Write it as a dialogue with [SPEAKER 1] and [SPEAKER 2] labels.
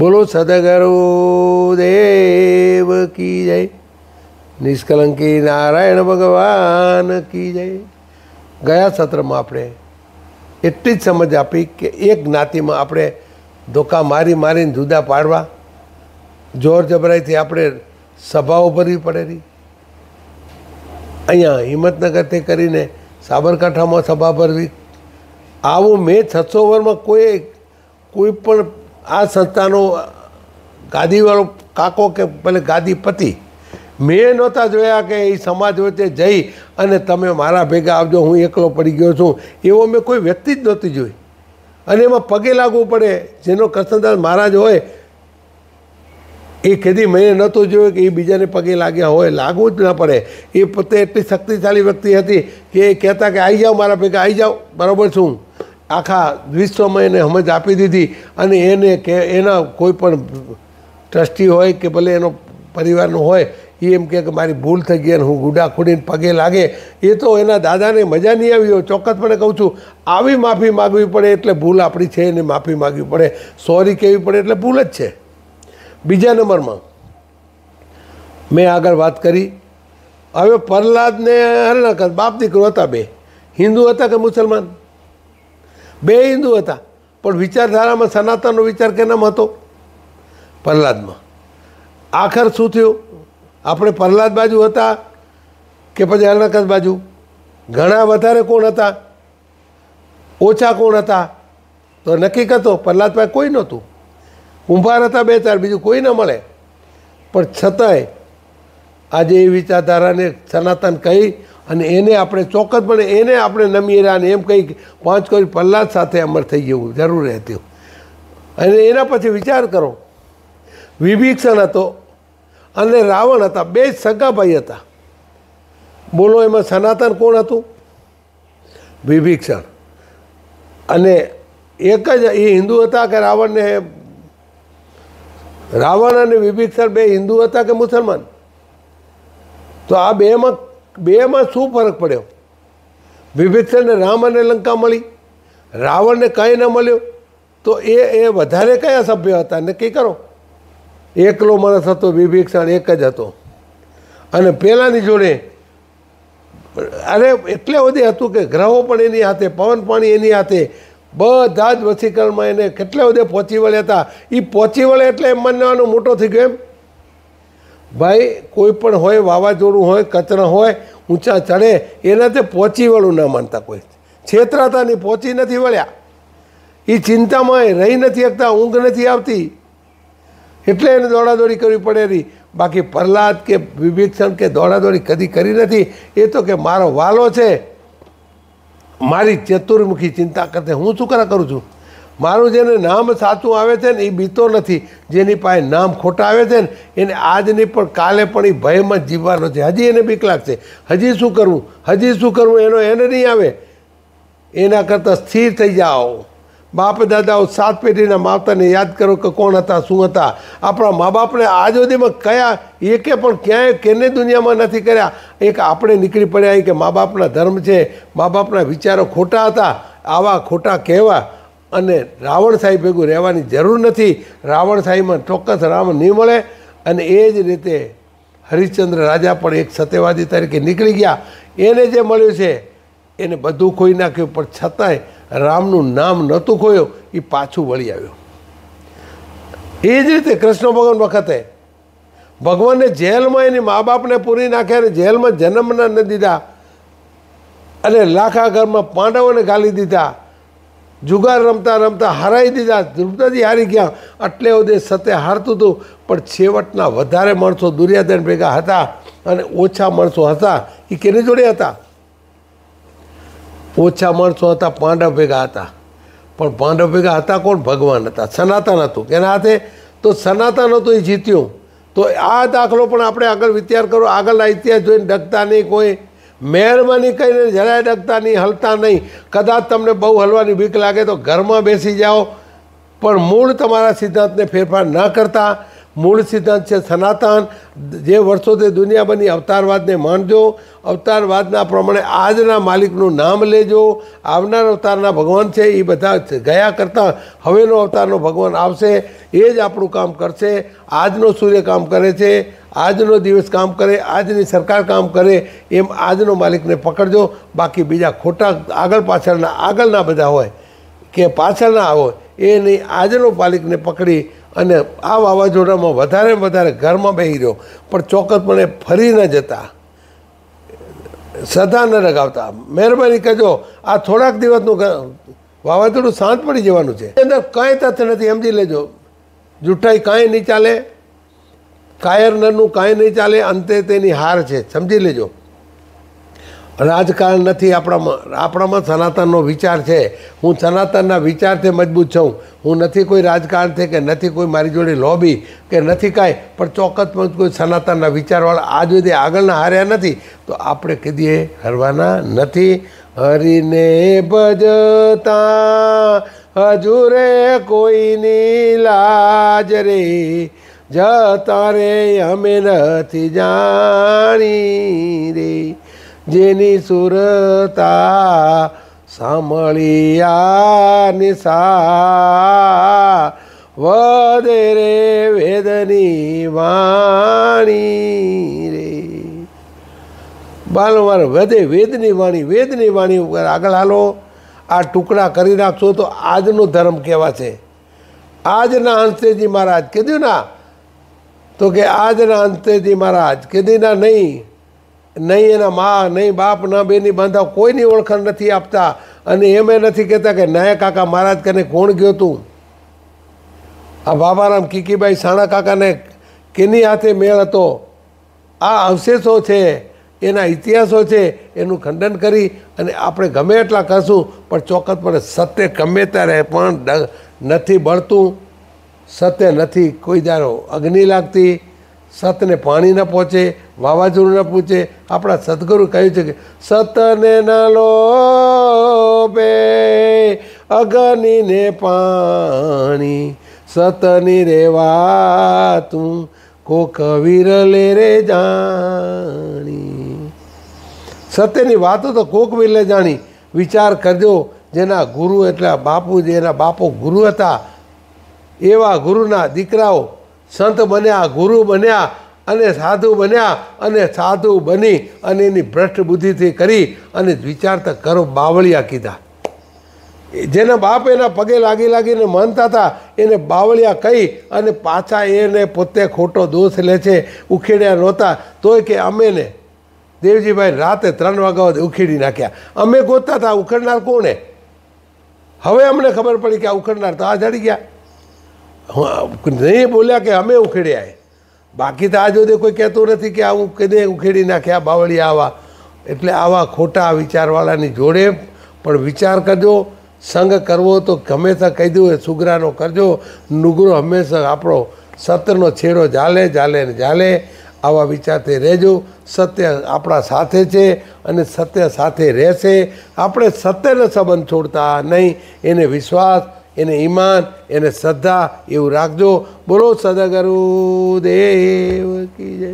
[SPEAKER 1] બોલો સદગરુ દેવ કી જય નિષ્કલંકી નારાયણ ભગવાન કી જય ગયા સત્રમાં આપણે એટલી જ સમજ આપી કે એક જ્ઞાતિમાં આપણે ધોકા મારી મારીને જુદા પાડવા જોર જબરાઈથી આપણે સભાઓ ભરવી પડેલી અહીંયા હિંમતનગરથી કરીને સાબરકાંઠામાં સભા ભરવી આવું મેં છસો ઓવરમાં કોઈ કોઈ પણ આ સંસ્થાનો ગાદીવાળો કાકો કે ભલે ગાદીપતિ મેં નહોતા જોયા કે એ સમાજ વચ્ચે જઈ અને તમે મારા ભેગા આવજો હું એકલો પડી ગયો છું એવો મેં કોઈ વ્યક્તિ જ નહોતી જોઈ અને એમાં પગે લાગવું પડે જેનો કૃષ્ણદાસ મહારાજ હોય એ કદી મેં નહોતું જોયું કે એ બીજાને પગે લાગ્યા હોય લાગવું જ ન પડે એ પોતે એટલી શક્તિશાળી વ્યક્તિ હતી કે એ કહેતા કે આવી જાઓ મારા ભેગા આવી જાઓ બરાબર છું આખા વિશ્વમાં એને સમજ આપી દીધી અને એને કે એના કોઈ પણ ટ્રસ્ટી હોય કે ભલે એનો પરિવારનો હોય એ એમ કે મારી ભૂલ થઈ ગઈ અને હું ગુડા ખોડીને પગે લાગે એ તો એના દાદાને મજા નહીં આવી હોય ચોક્કસપણે કહું છું આવી માફી માગવી પડે એટલે ભૂલ આપણી છે એને માફી માગવી પડે સોરી કહેવી પડે એટલે ભૂલ જ છે બીજા નંબરમાં મેં આગળ વાત કરી હવે પ્રહલાદને હરણાકર બાપ દીકરો હતા બે હિન્દુ હતા કે મુસલમાન બે હિન્દુ હતા પણ વિચારધારામાં સનાતનનો વિચાર કેનામ હતો પ્રહલાદમાં આખર શું થયું આપણે પ્રહલાદ બાજુ હતા કે પછી અલનકત બાજુ ઘણા વધારે કોણ હતા ઓછા કોણ હતા તો નક્કી કરતો પ્રહલાદ પાસે કોઈ નહોતું કુંભાર હતા બે ચાર બીજું કોઈ ન મળે પણ છતાંય આજે એ વિચારધારાને સનાતન કહી અને એને આપણે ચોક્કસ પણ એને આપણે નમીએ અને એમ કંઈક પાંચ કોઈ પ્રહલાદ સાથે અમર થઈ જવું જરૂર રહેતું અને એના પછી વિચાર કરો વિભીક્ષણ હતો અને રાવણ હતા બે જ સગાભાઈ હતા બોલો એમાં સનાતન કોણ હતું વિભીક્ષણ અને એક જ એ હિન્દુ હતા કે રાવણને રાવણ અને વિભીક્ષણ બે હિન્દુ હતા કે મુસલમાન તો આ બેમાં બેમાં શું ફરક પડ્યો વિભીષણને રામ અને લંકા મળી રાવણને કંઈ ન મળ્યો તો એ એ વધારે કયા સભ્ય હતા નક્કી કરો એકલો માણસ હતો વિભીક્ષણ એક જ હતો અને પહેલાંની જોડે અરે એટલે બધી હતું કે ગ્રહો પણ એની હાથે પવન પાણી એની હાથે બધા જ વસીકરણમાં એને કેટલે બધે પહોંચી વળ્યા હતા એ પહોંચી વળે એટલે એમ માનવાનું મોટો થઈ ગયો એમ ભાઈ કોઈ પણ હોય વાવાઝોડું હોય કચરા હોય ઊંચા ચડે એનાથી તે પહોંચી વળું ન માનતા કોઈ છેતરાતા નહીં પહોંચી નથી વળ્યા એ ચિંતામાં રહી નથી શકતા ઊંઘ નથી આવતી એટલે એને દોડાદોડી કરવી પડે બાકી પ્રહલાદ કે વિભીક્ષણ કે દોડાદોડી કદી કરી નથી એ તો કે મારો વાલો છે મારી ચતુર્મુખી ચિંતા કરતા હું શું કરા કરું છું મારું જેને નામ સાચું આવે છે ને એ બીતો નથી જેની પાસે નામ ખોટા આવે છે ને એને આજની પણ કાલે પણ એ ભયમાં જીવવાનો છે હજી એને બીક લાગશે હજી શું કરવું હજી શું કરવું એનો એને નહીં આવે એના કરતાં સ્થિર થઈ જાઓ બાપ દાદાઓ સાત પેઢીના માતાને યાદ કરો કે કોણ હતા શું હતા આપણા મા બાપને આજ સુધીમાં કયા એકે પણ ક્યાંય કેને દુનિયામાં નથી કર્યા એક આપણે નીકળી પડ્યા કે મા બાપના ધર્મ છે મા બાપના વિચારો ખોટા હતા આવા ખોટા કહેવા અને રાવણ સાહેબ ભેગું રહેવાની જરૂર નથી રાવણ સાહેબમાં ચોક્કસ રામ નહીં મળે અને એ જ રીતે હરિશ્ચંદ્ર રાજા પણ એક સત્યવાદી તરીકે નીકળી ગયા એને જે મળ્યું છે એને બધું ખોઈ નાખ્યું પણ છતાંય રામનું નામ નહોતું ખોયું એ પાછું વળી આવ્યું એ જ રીતે કૃષ્ણ ભગવાન વખતે ભગવાનને જેલમાં એની મા બાપને પૂરી નાખ્યા અને જેલમાં જન્મના ન દીધા અને લાખા ઘરમાં પાંડવોને ગાલી દીધા જુગાર રમતા રમતા હરાઈ દીધા દ્રુપદાજી હારી ગયા એટલે ઉદે સતે હારતું હતું પણ છેવટના વધારે માણસો દુર્યાધન ભેગા હતા અને ઓછા માણસો હતા એ કેની જોડે હતા ઓછા માણસો હતા પાંડવ ભેગા હતા પણ પાંડવ ભેગા હતા કોણ ભગવાન હતા સનાતન હતું કેના હાથે તો સનાતન હતું એ જીત્યું તો આ દાખલો પણ આપણે આગળ વિચાર કરો આગળના ઇતિહાસ જોઈને ડગતા નહીં કોઈ મહેરબાની કરીને જરાય ડગતા નહીં હલતા નહીં કદાચ તમને બહુ હલવાની બીક લાગે તો ઘરમાં બેસી જાઓ પણ મૂળ તમારા સિદ્ધાંતને ફેરફાર ન કરતા મૂળ સિદ્ધાંત છે સનાતન જે વર્ષોથી દુનિયાભરની અવતારવાદને માનજો અવતારવાદના પ્રમાણે આજના માલિકનું નામ લેજો આવનાર અવતારના ભગવાન છે એ બધા ગયા કરતાં હવેનો અવતારનો ભગવાન આવશે એ જ આપણું કામ કરશે આજનો સૂર્ય કામ કરે છે આજનો દિવસ કામ કરે આજની સરકાર કામ કરે એમ આજનો માલિકને પકડજો બાકી બીજા ખોટા આગળ પાછળના આગળના બધા હોય કે પાછળના હોય એ નહીં આજનો માલિકને પકડી અને આ વાવાઝોડામાં વધારે વધારે ઘરમાં બેહી રહ્યો પણ ચોક્કસપણે ફરી ન જતા સદા ન રગાવતા મહેરબાની કહેજો આ થોડાક દિવસનું વાવાઝોડું શાંત પડી જવાનું છે અંદર કાંઈ તથ્ય નથી સમજી લેજો જૂઠાઈ કાંઈ નહીં ચાલે કાયર કાયરનરનું કાંઈ નહીં ચાલે અંતે તેની હાર છે સમજી લેજો રાજકારણ નથી આપણામાં આપણામાં સનાતનનો વિચાર છે હું સનાતનના વિચારથી મજબૂત છું હું નથી કોઈ રાજકારણ છે કે નથી કોઈ મારી જોડે લોબી કે નથી કાંઈ પણ ચોક્કસ પણ કોઈ સનાતનના વિચારવાળા આજ સુધી આગળના હાર્યા નથી તો આપણે કીધીએ હરવાના નથી હરીને ભજતા હજુરે કોઈની લાજ રે જતા રે અમે નથી જાણી રે જેની સુરતા સાંભળિયા નિશા વદે રે વેદની વાણી રે બારંવાર વધે વેદની વાણી વેદની વાણી ઉપર આગળ હાલો આ ટુકડા કરી નાખશો તો આજનો ધર્મ કહેવાશે આજના અંતેજી મહારાજ કીધું ના તો કે આજના અંતેજી મહારાજ કીધીના નહીં નહીં એના મા નહીં બાપ ના બેની બાંધા કોઈની ઓળખાણ નથી આપતા અને એમ એ નથી કહેતા કે નાયા કાકા મહારાજ કને કોણ ગયો તું આ બાબારામ કિકીભાઈ સાણા કાકાને કેની હાથે મેળ હતો આ અવશેષો છે એના ઇતિહાસો છે એનું ખંડન કરી અને આપણે ગમે એટલા કરશું પણ ચોક્કસપણે સત્ય ગમે ત્યારે પણ નથી બળતું સત્ય નથી કોઈ દારો અગ્નિ લાગતી સતને પાણી ન પહોંચે વાવાઝોડું પૂછે આપણા સદગુરુ કહ્યું છે કે સતને ન લોભે અગનીને પાણી સતની રેવા તું કોક વિરલે રે જાણી સત્યની વાતો તો કોક વિરલે જાણી વિચાર કરજો જેના ગુરુ એટલે બાપુ જેના બાપુ ગુરુ હતા એવા ગુરુના દીકરાઓ સંત બન્યા ગુરુ બન્યા અને સાધુ બન્યા અને સાધુ બની અને એની ભ્રષ્ટ બુદ્ધિથી કરી અને વિચારતા કરો બાવળિયા કીધા જેના બાપ એના પગે લાગી લાગીને માનતા હતા એને બાવળિયા કહી અને પાછા એને પોતે ખોટો દોષ લે છે ઉખેડ્યા નહોતા તોય કે અમે ને દેવજીભાઈ રાતે ત્રણ વાગ્યા ઉખેડી નાખ્યા અમે ગોતતા હતા ઉખેડનાર કોણે હવે અમને ખબર પડી કે આ ઉખેડનાર તો આ જડી ગયા નહીં બોલ્યા કે અમે ઉખેડ્યા બાકી તો આ જોડે કોઈ કહેતું નથી કે આવું કદે ઉખેડી નાખે આ બાવળી આવા એટલે આવા ખોટા વિચારવાળાની જોડે પણ વિચાર કરજો સંગ કરવો તો હંમેશા કહી દઉં એ સુગરાનો કરજો નુગરો હંમેશા આપણો સત્યનો છેડો જાલે જાલે ને જાલે આવા વિચારથી રહેજો સત્ય આપણા સાથે છે અને સત્ય સાથે રહેશે આપણે સત્યનો સંબંધ છોડતા નહીં એને વિશ્વાસ એને ઈમાન એને શ્રદ્ધા એવું રાખજો બોલો સદગરુ દેવ કી જય